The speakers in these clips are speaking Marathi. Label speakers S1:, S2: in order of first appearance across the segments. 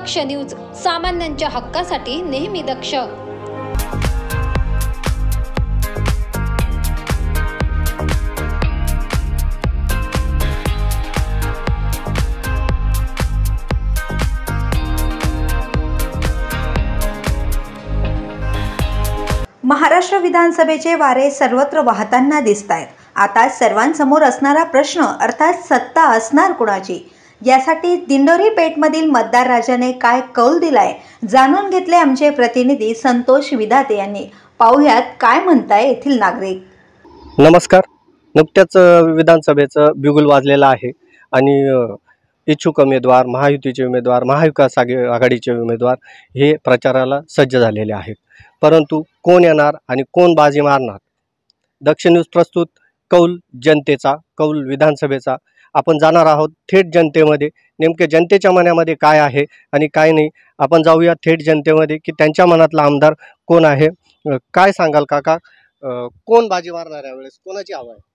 S1: दक्ष न्यूज सामान्यांच्या हक्कासाठी नेहमी दक्ष महाराष्ट्र विधानसभेचे वारे सर्वत्र वाहताना दिसत आहेत आता सर्वांसमोर असणारा प्रश्न अर्थात सत्ता असणार कुणाची यासाठी दिंडोरी पेठमधील मतदार राजाने काय कौल दिलाय जाणून घेतले आमचे प्रतिनिधी संतोष विधाते यांनी पाहुयात काय म्हणताय येथील नागरिक
S2: नमस्कार नुकत्याच विधानसभेचं बिगुल वाजलेलं आहे आणि इच्छुक उमेदवार महायुतीचे उमेदवार महाविकास आगे आघाडीचे उमेदवार हे प्रचाराला सज्ज झालेले आहेत परंतु कोण येणार आणि कोण बाजी मारणार दक्षिण न्यूज प्रस्तुत कौल जनतेचा कौल विधानसभेचा आपण जाणार आहोत थेट जनतेमध्ये नेमके जनतेच्या मनामध्ये काय आहे आणि काय नाही आपण जाऊया थेट जनतेमध्ये की त्यांच्या मनातला आमदार कोण आहे
S3: काय सांगाल काका
S2: कोण बाजी मारणार वेळेस कोणाची हवा आहे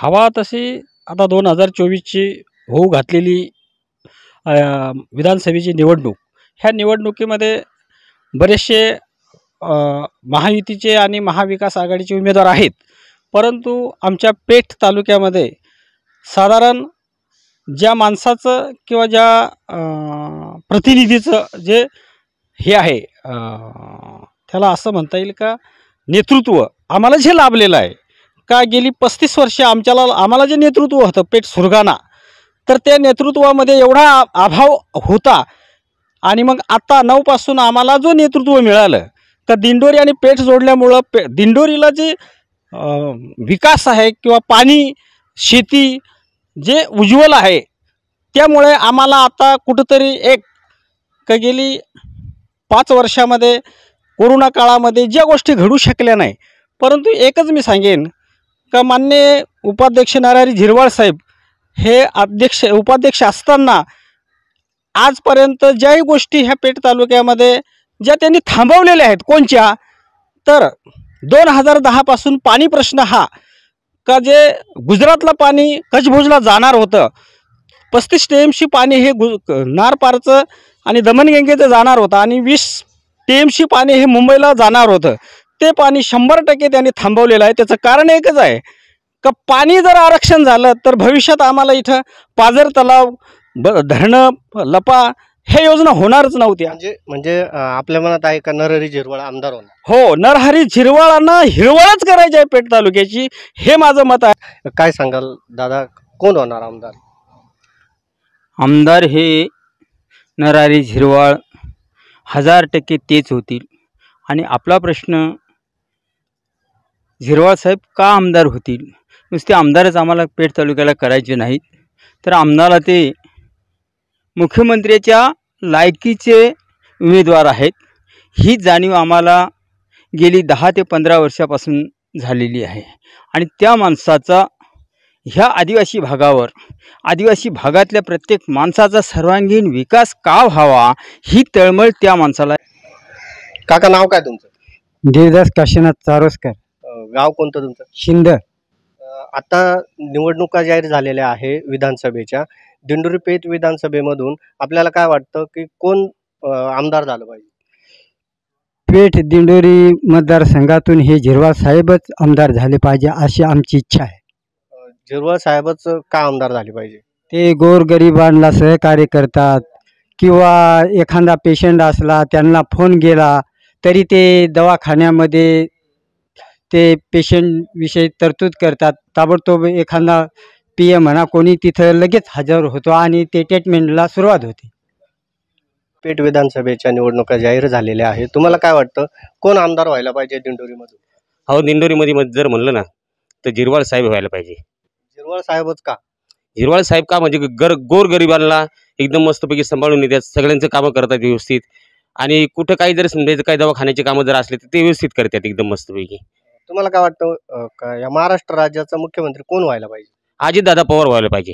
S3: हवा तशी आता दोन हजार चोवीसची होऊ घातलेली विधानसभेची निवडणूक ह्या निवडणुकीमध्ये बरेचसे महायुतीचे आणि महाविकास आघाडीचे उमेदवार आहेत परंतु आमच्या पेठ तालुक्यामध्ये साधारण ज्या माणसाचं किंवा ज्या प्रतिनिधीचं जे हे आहे त्याला असं म्हणता येईल का नेतृत्व आम्हाला जे लाभलेलं आहे का गेली पस्तीस वर्षे आमच्याला आम्हाला जे नेतृत्व होतं पेट सुरगाणा तर त्या नेतृत्वामध्ये एवढा अभाव होता आणि मग आता नऊपासून आम्हाला जो नेतृत्व मिळालं तर दिंडोरी आणि पेठ जोडल्यामुळं पे दिंडोरीला जे विकास आहे किंवा पाणी शेती जे उज्ज्वल आहे त्यामुळे आम्हाला आता कुठंतरी एक का गेली पाच वर्षामध्ये कोरोना काळामध्ये ज्या गोष्टी घडू शकल्या नाही परंतु एकच मी सांगेन का मान्य उपाध्यक्ष नारायण झिरवाळ साहेब हे अध्यक्ष उपाध्यक्ष असताना आजपर्यंत ज्याही गोष्टी ह्या पेठ तालुक्यामध्ये ज्या त्यांनी थांबवलेल्या आहेत कोणत्या तर दोन हजार दहापासून पाणी प्रश्न हा का जे गुजरातला पाणी कच्छभुजला जाणार होतं पस्तीस टी एम सी पाणी हे गु नारपारचं आणि दमनगंगेचं जाणार होतं आणि वीस टी एम सी पाणी हे मुंबईला जाणार होतं ते पाणी शंभर टक्के त्यांनी थांबवलेलं आहे त्याचं कारण एकच आहे का पाणी जर आरक्षण झालं तर भविष्यात आम्हाला इथं पाजर तलाव ब धरणं लपा हे योजना होणारच नव्हती म्हणजे
S2: म्हणजे आपल्या मनात आहे का नरहरी झिरवाळ आमदार होणार
S3: हो नरहरी झिरवाळांना हिरवळच करायची आहे पेठ तालुक्याची हे माझं मत आहे काय सांगाल दादा कोण होणार आमदार आमदार हे नरहरी झिरवाळ हजार टक्के तेच होतील आणि आपला प्रश्न झिरवाळ साहेब का आमदार होतील नुसते आमदारच आम्हाला पेठ तालुक्याला करायचे नाहीत तर आमदारला ते मुख्यमंत्र्याच्या लायकीचे उमेदवार आहेत ही जाणीव आम्हाला गेली दहा ते पंधरा वर्षापासून झालेली आहे आणि त्या माणसाचा ह्या आदिवासी भागावर आदिवासी भागातल्या प्रत्येक माणसाचा सर्वांगीण विकास का व्हावा ही तळमळ त्या माणसाला काका नाव काय तुमचं
S4: देवदास काशीनाथ चारोसकर
S3: गाव कोणतं तुमचं शिंद आता
S2: निवडणुका जाहीर झालेल्या आहे विधानसभेच्या दिंडोरी पेठ विधानसभेमधून आपल्याला काय वाटतं की कोण आमदार झालं पाहिजे
S3: पेठ दिंडोरी मतदारसंघातून हे झिरवा साहेबच आमदार झाले पाहिजे अशी आमची इच्छा आहे
S2: झिरवा साहेबच का आमदार झाले पाहिजे
S3: ते गोरगरिबांना सहकार्य करतात किंवा एखादा पेशंट असला त्यांना फोन गेला तरी ते दवाखान्यामध्ये ते पेशंटविषयी तरतूद करतात ताबडतोब एखादा पी एम म्हणा कोणी तिथं लगेच हजर होतो आणि ते ट्रीटमेंटला सुरुवात होते
S2: पेठ विधानसभेच्या निवडणुका जाहीर झालेल्या आहेत तुम्हाला काय वाटतं कोण आमदार व्हायला पाहिजे दिंडोरीमधून
S3: हो दिंडोरीमध्ये मग जर म्हणलं ना तर जिरवाळ साहेब व्हायला पाहिजे
S2: जिरवाळ साहेबच का
S3: हिरवाळ साहेब का म्हणजे गर गरिबांना एकदम मस्तपैकी सांभाळून येतात सगळ्यांचं कामं करतात व्यवस्थित आणि कुठं काही जर समजायचं काही दवाखान्याचे कामं जर असले तर ते व्यवस्थित करतात एकदम मस्तपैकी
S2: तुम्हाला काय वाटतं का- या महाराष्ट्र राज्याचा मुख्यमंत्री कोण व्हायला पाहिजे
S3: अजितदादा पवार व्हायला पाहिजे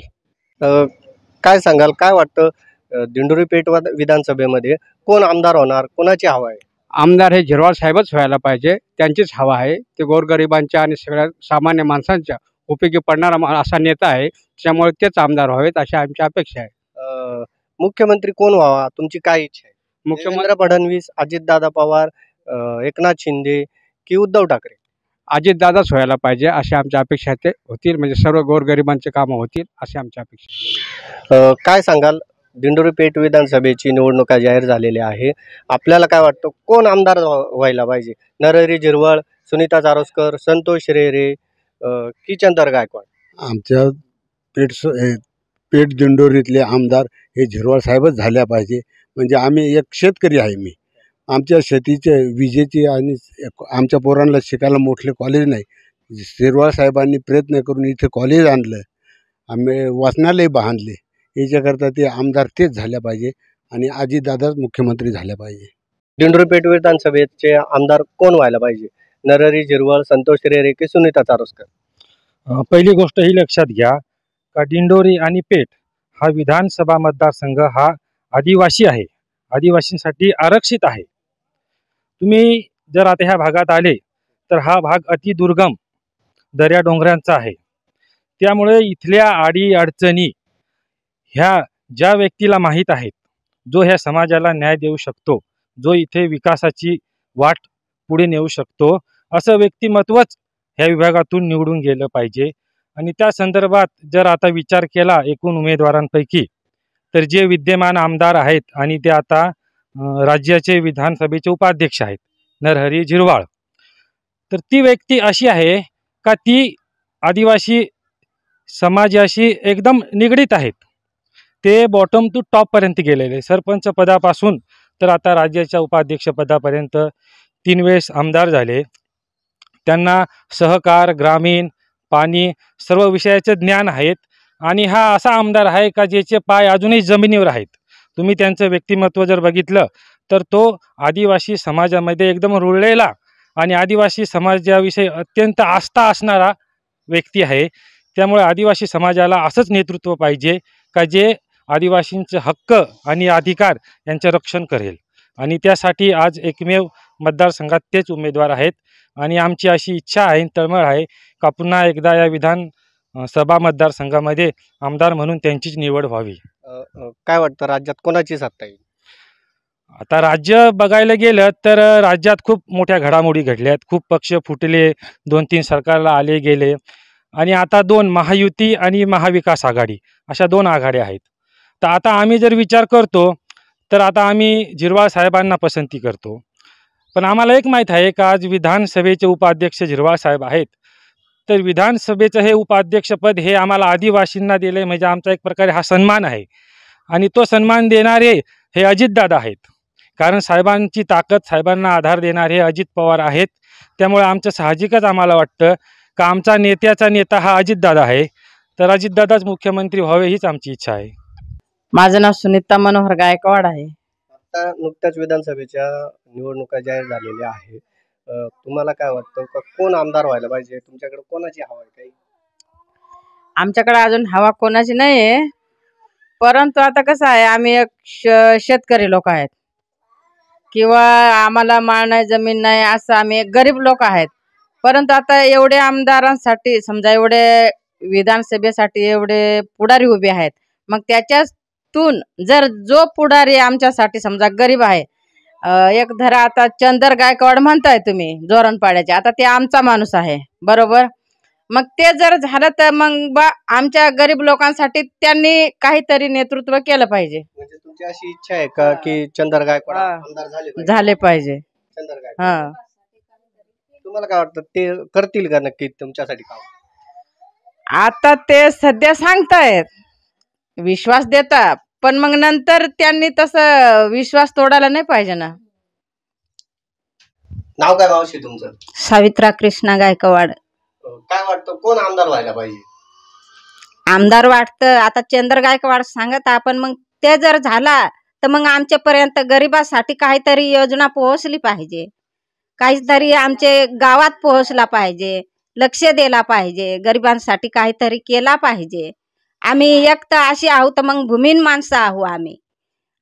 S2: काय सांगाल काय वाटतं
S3: दिंडुरी दिंडोरी पेठ
S2: विधानसभेमध्ये कोण आमदार होणार कोणाची हवा आहे
S3: आमदार हे झिरवाळ साहेबच व्हायला पाहिजे त्यांचीच हवा आहे ते गोरगरिबांच्या आणि सगळ्या सामान्य माणसांच्या उपयोगी पडणारा असा नेता आहे त्यामुळे तेच आमदार व्हावेत अशी आमची अपेक्षा आहे मुख्यमंत्री कोण
S2: व्हावा तुमची काय इच्छा आहे मुख्यमंत्री फडणवीस अजितदादा पवार एकनाथ शिंदे
S3: की उद्धव ठाकरे दादाच व्हायला पाहिजे अशा आमच्या अपेक्षा ते होतील म्हणजे सर्व गोरगरिबांचे कामं होतील असे आमच्या
S2: अपेक्षा काय सांगाल दिंडोरी पेठ विधानसभेची निवडणुका जाहीर झालेली आहे आपल्याला काय वाटतं कोण आमदार व्हायला पाहिजे नरहरी झिरवळ सुनीता चारोसकर संतोष रेरे किचनदर गायकवाड
S3: आमच्या पेठ पेठ दिंडोरीतले आमदार हे झिरवळ साहेबच झाल्या पाहिजे म्हणजे आम्ही एक शेतकरी आहे मी आमच्या शेतीचे विजेचे आणि आमच्या पोरांना शिकायला मोठले कॉलेज नाही शिरवाळ साहेबांनी प्रयत्न करून इथे कॉलेज आणलं आम्ही वाचनालय बांधले याच्याकरता ते आमदार तेच झाल्या पाहिजे आणि आजीदादाच मुख्यमंत्री झाल्या पाहिजे दिंडरपेठ विधानसभेचे आमदार कोण व्हायला
S2: पाहिजे नररी जिरवळ संतोष रेरे की सुनीता चारोसकर
S4: पहिली गोष्ट ही लक्षात घ्या का दिंडोरी आणि पेठ हा विधानसभा मतदारसंघ हा आदिवासी आहे आदिवासींसाठी आरक्षित आहे तुम्ही जर आता ह्या भागात आले तर हा भाग अतिदुर्गम दर्या डोंगरांचा आहे त्यामुळे इथल्या आडी अडचणी ह्या ज्या व्यक्तीला माहीत आहेत जो ह्या समाजाला न्याय देऊ शकतो जो इथे विकासाची वाट पुढे नेऊ शकतो असं व्यक्तिमत्वच ह्या विभागातून निवडून गेलं पाहिजे आणि त्या संदर्भात जर आता विचार केला एकूण उमेदवारांपैकी तर जे विद्यमान आमदार आहेत आणि ते आता राज्याचे विधानसभेचे उपाध्यक्ष आहेत नरहरी झिरवाळ तर ती व्यक्ती अशी आहे का ती आदिवासी समाजाशी एकदम निगडीत आहेत ते बॉटम टू टॉपपर्यंत गेलेले सरपंच पदापासून तर आता राज्याच्या उपाध्यक्षपदापर्यंत तीन वेळेस आमदार झाले त्यांना सहकार ग्रामीण पाणी सर्व विषयाचे ज्ञान आहेत आणि हा असा आमदार आहे का ज्याचे पाय अजूनही जमिनीवर आहेत तुम्ही त्यांचं व्यक्तिमत्व जर बघितलं तर तो आदिवासी समाजामध्ये एकदम रुळलेला आणि आदिवासी समाजाविषयी अत्यंत आस्था असणारा व्यक्ती आहे त्यामुळे आदिवासी समाजाला असंच नेतृत्व पाहिजे का जे आदिवासींचे हक्क आणि अधिकार यांचं रक्षण करेल आणि त्यासाठी आज एकमेव मतदारसंघात तेच उमेदवार आहेत आणि आमची अशी इच्छा आहे तळमळ आहे का पुन्हा एकदा या विधान सभा मतदारसंघामध्ये आमदार म्हणून त्यांचीच निवड व्हावी
S2: काय वाटतं राज्यात कोणाची सत्ता येईल
S4: आता राज्य बघायला गेलं तर राज्यात खूप मोठ्या घडामोडी घडल्यात खूप पक्ष फुटले दोन तीन सरकारला आले गेले आणि आता दोन महायुती आणि महाविकास आघाडी अशा दोन आघाड्या आहेत तर आता आम्ही जर विचार करतो तर आता आम्ही झिरवाळ साहेबांना पसंती करतो पण आम्हाला एक माहीत आहे का आज विधानसभेचे उपाध्यक्ष झिरवाळ साहेब आहेत तर विधानसभेचं हे उपाध्यक्षपद हे आम्हाला आदिवासींना दिलं आहे म्हणजे आमचा एक प्रकारे हा सन्मान आहे आणि तो सन्मान देणारे हे अजितदादा आहेत कारण साहेबांची ताकद साहेबांना आधार देणारे अजित पवार आहेत त्यामुळे आमचं साहजिकच आम्हाला वाटतं का आमचा नेत्याचा नेता हा अजितदादा आहे तर अजितदादाच मुख्यमंत्री व्हावे हीच आमची इच्छा आहे माझं नाव सुनीता मनोहर गायकवाड आहे
S2: आता नुकत्याच विधानसभेच्या निवडणुका जाहीर झालेल्या आहेत तुम्हाला काय वाटतं कोण आमदार व्हायला पाहिजे तुमच्याकडे कोणाची हवा आहे काही
S1: आमच्याकडे अजून हवा कोणाची नाही आहे परंतु आता कसं आहे आम्ही एक शेतकरी लोक आहेत किंवा आम्हाला माळ नाही जमीन नाही असं आम्ही एक गरीब लोक आहेत परंतु आता एवढे आमदारांसाठी समजा एवढे विधानसभेसाठी एवढे पुढारी उभे आहेत मग त्याच्यातून जर जो पुढारी आमच्यासाठी समजा गरीब आहे एक धरा आता चंदर गायकवाड म्हणताय तुम्ही जोरणपाड्याचे आता ते आमचा माणूस आहे बरोबर मग ते जर झालं तर मग बा आमच्या गरीब लोकांसाठी त्यांनी काहीतरी नेतृत्व केलं पाहिजे म्हणजे
S2: तुमची अशी इच्छा आहे का की चंदर गायकवाड झाले पाहिजे?
S1: गायकवाड हा
S2: तुम्हाला काय वाटतं ते करतील का नक्की तुमच्यासाठी काम आता ते
S1: सध्या सांगतायत विश्वास देतात पण मग नंतर त्यांनी तसं विश्वास तोडायला नाही पाहिजे ना
S2: नाव काय तुमचं
S1: सावित्रा कृष्णा गायकवाड
S3: काय वाटतं
S2: कोण आमदार व्हायला पाहिजे
S1: आमदार वाटतं आता चंद्र गायकवाड सांगत आपण मग ते जर झाला तर मग आमच्या पर्यंत गरिबासाठी काहीतरी योजना पोहोचली पाहिजे काहीतरी आमचे गावात पोहोचला पाहिजे लक्ष दिला पाहिजे गरिबांसाठी काहीतरी केला पाहिजे आम्ही एक तर अशी आहोत मग भूमीन माणसं आहो आम्ही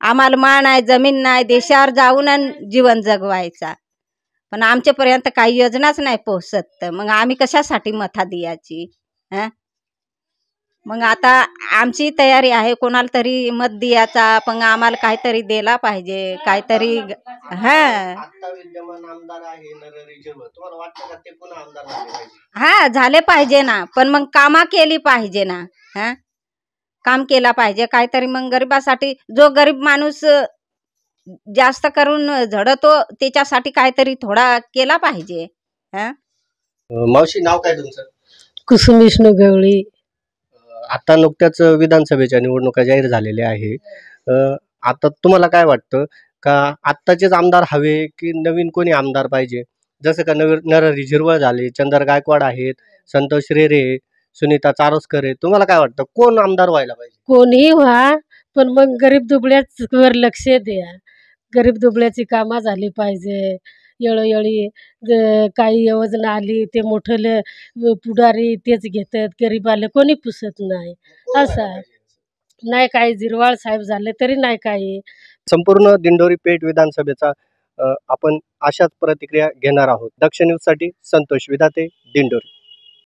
S1: आम्हाला मान आहे जमीन नाही देशावर जाऊन जीवन जगवायचा पण आमच्यापर्यंत काही योजनाच नाही पोहोचत तर मग आम्ही कशासाठी मथा द्यायची हा मग आता आमची तयारी आहे कोणाला तरी मत दियाचा पण आम्हाला काहीतरी दिला पाहिजे काहीतरी हा हा झाले पाहिजे ना पण मग कामा केली पाहिजे ना हा काम केला पाहिजे काहीतरी मग गरिबासाठी जो गरीब माणूस जास्त करून झडतो त्याच्यासाठी काहीतरी थोडा केला पाहिजे
S2: मावशी नाव काय तुमचं
S1: कुसुम गवळी
S2: आता नुकत्याच विधानसभेच्या निवडणुका जाहीर झालेल्या आहे आता तुम्हाला काय वाटतं का आत्ताचेच आमदार हवे की नवीन कोणी आमदार पाहिजे जसं का नवीन नरहरी झिरवळ झाले चंद्र गायकवाड आहेत संतोष रेरे सुनीता चारोसकर तुम्हाला काय वाटतं कोण आमदार व्हायला पाहिजे
S1: कोणी व्हा पण मग गरीब वर लक्ष द्या गरीब दुबळ्याची कामं झाली पाहिजे येळोयळी काही योजना आली ते मोठले पुढारी तेच घेतात गरीब आले कोणी पुसत नाही असं नाही काही जिरवाळ साहेब झाले तरी नाही काही
S2: संपूर्ण दिंडोरी पेठ विधानसभेचा आपण अशाच प्रतिक्रिया घेणार आहोत दक्ष साठी संतोष विधाते दिंडोरी